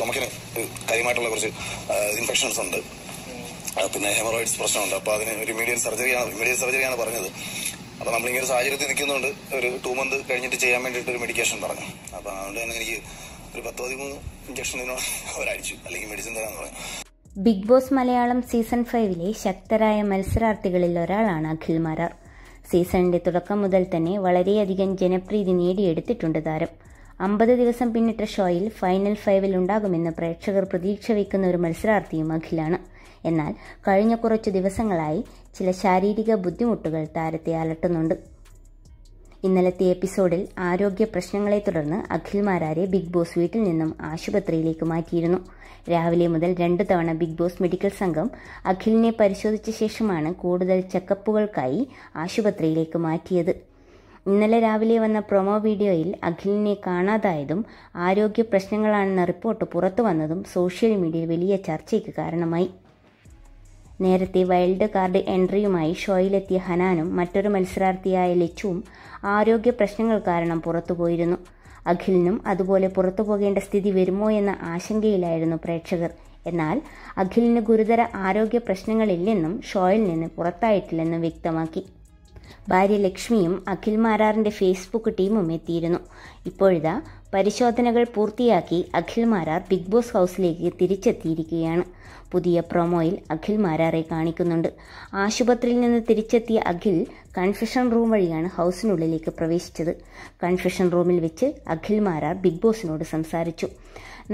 സ്റ്റൊമക്കിന് കാര്യമായിട്ടുള്ള കുറച്ച് ഇൻഫെക്ഷൻസ് ഉണ്ട് പിന്നെ ഹെമറോയിഡ്സ് പ്രശ്നമുണ്ട് അപ്പോൾ അതിന് ഒരു മീഡിയൻ സർജറിയാണ് മീഡിയൻ സർജറിയാണ് പറഞ്ഞത് അപ്പോൾ നമ്മൾ ഇങ്ങനെ സാഹചര്യത്തിൽ നിൽക്കുന്നുണ്ട് ഒരു ടു മന്ത് കഴിഞ്ഞിട്ട് ചെയ്യാൻ വേണ്ടിയിട്ട് ഒരു മെഡിക്കേഷൻ പറഞ്ഞു അപ്പൊ അതുകൊണ്ട് തന്നെ എനിക്ക് ഒരു പത്ത് പതിമൂന്ന് ഇഞ്ചക്ഷൻ ഇതിനോട് അവരടിച്ചു അല്ലെങ്കിൽ മെഡിസിൻ തരാമെന്ന് പറഞ്ഞു ബിഗ് ബോസ് മലയാളം സീസൺ ഫൈവിലെ ശക്തരായ മത്സരാർത്ഥികളിൽ ഒരാളാണ് അഖിൽ മാരാർ സീസണിന്റെ തുടക്കം മുതൽ തന്നെ വളരെയധികം ജനപ്രീതി നേടിയെടുത്തിട്ടുണ്ട് താരം അമ്പത് ദിവസം പിന്നിട്ട ഷോയിൽ ഫൈനൽ ഫൈവിൽ ഉണ്ടാകുമെന്ന് പ്രേക്ഷകർ പ്രതീക്ഷ വയ്ക്കുന്ന ഒരു മത്സരാർത്ഥിയും അഖിലാണ് എന്നാൽ കഴിഞ്ഞ കുറച്ച് ദിവസങ്ങളായി ചില ശാരീരിക ബുദ്ധിമുട്ടുകൾ താരത്തെ അലട്ടുന്നുണ്ട് ഇന്നലത്തെ എപ്പിസോഡിൽ ആരോഗ്യ പ്രശ്നങ്ങളെ തുടർന്ന് അഖിൽ മാരാരെ ബിഗ് ബോസ് വീട്ടിൽ നിന്നും ആശുപത്രിയിലേക്ക് മാറ്റിയിരുന്നു രാവിലെ മുതൽ രണ്ട് തവണ ബിഗ് ബോസ് മെഡിക്കൽ സംഘം അഖിലിനെ പരിശോധിച്ച ശേഷമാണ് കൂടുതൽ ചെക്കപ്പുകൾക്കായി ആശുപത്രിയിലേക്ക് മാറ്റിയത് ഇന്നലെ രാവിലെ വന്ന പ്രൊമോ വീഡിയോയിൽ അഖിലിനെ കാണാതായതും ആരോഗ്യ പ്രശ്നങ്ങളാണെന്ന റിപ്പോർട്ട് പുറത്തു വന്നതും സോഷ്യൽ മീഡിയയിൽ വലിയ ചർച്ചയ്ക്ക് കാരണമായി നേരത്തെ വൈൽഡ് കാർഡ് എൻട്രിയുമായി ഷോയിലെത്തിയ ഹനാനും മറ്റൊരു മത്സരാർത്ഥിയായ ലച്ചുവും ആരോഗ്യ പ്രശ്നങ്ങൾ കാരണം പുറത്തുപോയിരുന്നു അഖിലിനും അതുപോലെ പുറത്തു പോകേണ്ട സ്ഥിതി വരുമോ എന്ന ആശങ്കയിലായിരുന്നു പ്രേക്ഷകർ എന്നാൽ അഖിലിന് ഗുരുതര ആരോഗ്യ പ്രശ്നങ്ങളില്ലെന്നും ഷോയിൽ നിന്ന് പുറത്തായിട്ടില്ലെന്നും വ്യക്തമാക്കി ഭാര്യ ലക്ഷ്മിയും അഖിൽ മാരാറിൻ്റെ ഫേസ്ബുക്ക് ടീമും എത്തിയിരുന്നു ഇപ്പോഴിതാ പരിശോധനകൾ പൂർത്തിയാക്കി അഖിൽ മാരാർ ബിഗ് ബോസ് ഹൗസിലേക്ക് തിരിച്ചെത്തിയിരിക്കുകയാണ് പുതിയ പ്രൊമോയിൽ അഖിൽ മാരാറെ കാണിക്കുന്നുണ്ട് ആശുപത്രിയിൽ നിന്ന് തിരിച്ചെത്തിയ അഖിൽ കൺഫ്യൂഷൻ റൂം വഴിയാണ് ഹൗസിനുള്ളിലേക്ക് പ്രവേശിച്ചത് കൺഫ്യൂഷൻ റൂമിൽ വെച്ച് അഖിൽ മാരാർ ബിഗ് ബോസിനോട് സംസാരിച്ചു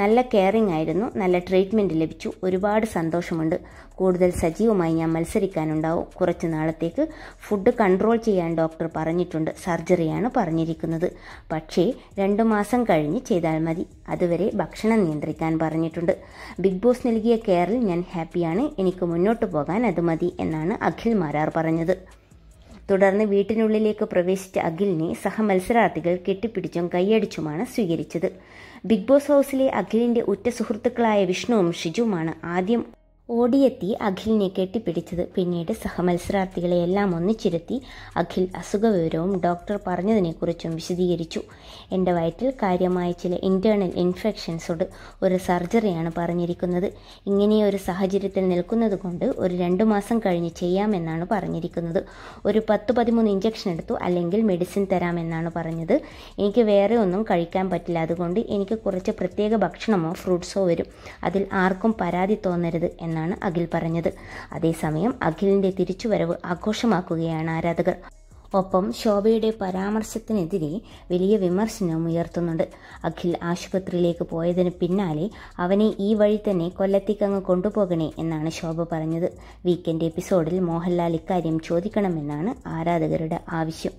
നല്ല കെയറിംഗ് ആയിരുന്നു നല്ല ട്രീറ്റ്മെൻ്റ് ലഭിച്ചു ഒരുപാട് സന്തോഷമുണ്ട് കൂടുതൽ സജീവമായി ഞാൻ മത്സരിക്കാനുണ്ടാവും കുറച്ച് നാളത്തേക്ക് ഫുഡ് കൺട്രോൾ ചെയ്യാൻ ഡോക്ടർ പറഞ്ഞിട്ടുണ്ട് സർജറിയാണ് പറഞ്ഞിരിക്കുന്നത് പക്ഷേ രണ്ട് മാസം കഴിഞ്ഞ് ചെയ്താൽ മതി അതുവരെ ഭക്ഷണം നിയന്ത്രിക്കാൻ പറഞ്ഞിട്ടുണ്ട് ബിഗ് ബോസ് നൽകിയ കെയറിൽ ഞാൻ ഹാപ്പിയാണ് എനിക്ക് മുന്നോട്ട് പോകാൻ അത് മതി എന്നാണ് അഖിൽ മാരാർ പറഞ്ഞത് തുടർന്ന് വീട്ടിനുള്ളിലേക്ക് പ്രവേശിച്ച അഖിലിനെ സഹമത്സരാർത്ഥികൾ കെട്ടിപ്പിടിച്ചും കൈയടിച്ചുമാണ് സ്വീകരിച്ചത് ബിഗ് ബോസ് ഹൗസിലെ അഖിലിന്റെ ഉറ്റ സുഹൃത്തുക്കളായ വിഷ്ണുവും ഷിജുവുമാണ് ആദ്യം ഓടിയെത്തി അഖിലിനെ കെട്ടിപ്പിടിച്ചത് പിന്നീട് എല്ലാം ഒന്നിച്ചിരുത്തി അഖിൽ അസുഖവിവരവും ഡോക്ടർ പറഞ്ഞതിനെക്കുറിച്ചും വിശദീകരിച്ചു എൻ്റെ വയറ്റിൽ കാര്യമായ ചില ഇൻറ്റേണൽ ഇൻഫെക്ഷൻസോട് ഒരു സർജറിയാണ് പറഞ്ഞിരിക്കുന്നത് ഇങ്ങനെയൊരു സാഹചര്യത്തിൽ നിൽക്കുന്നത് കൊണ്ട് ഒരു രണ്ടു മാസം കഴിഞ്ഞ് ചെയ്യാമെന്നാണ് പറഞ്ഞിരിക്കുന്നത് ഒരു പത്ത് പതിമൂന്ന് ഇഞ്ചക്ഷൻ എടുത്തു അല്ലെങ്കിൽ മെഡിസിൻ തരാമെന്നാണ് പറഞ്ഞത് എനിക്ക് വേറെ ഒന്നും കഴിക്കാൻ പറ്റില്ല അതുകൊണ്ട് എനിക്ക് കുറച്ച് പ്രത്യേക ഭക്ഷണമോ ഫ്രൂട്ട്സോ വരും അതിൽ ആർക്കും പരാതി തോന്നരുത് എന്ന് എന്നാണ് അഖിൽ പറഞ്ഞത് അതേസമയം അഖിലിന്റെ തിരിച്ചുവരവ് ആഘോഷമാക്കുകയാണ് ആരാധകർ ഒപ്പം ശോഭയുടെ പരാമർശത്തിനെതിരെ വലിയ വിമർശനം ഉയർത്തുന്നുണ്ട് അഖിൽ ആശുപത്രിയിലേക്ക് പോയതിന് പിന്നാലെ അവനെ ഈ വഴി തന്നെ കൊല്ലത്തേക്കങ്ങ് കൊണ്ടുപോകണേ എന്നാണ് ശോഭ പറഞ്ഞത് വീക്കെൻഡ് എപ്പിസോഡിൽ മോഹൻലാൽ ഇക്കാര്യം ചോദിക്കണമെന്നാണ് ആരാധകരുടെ ആവശ്യം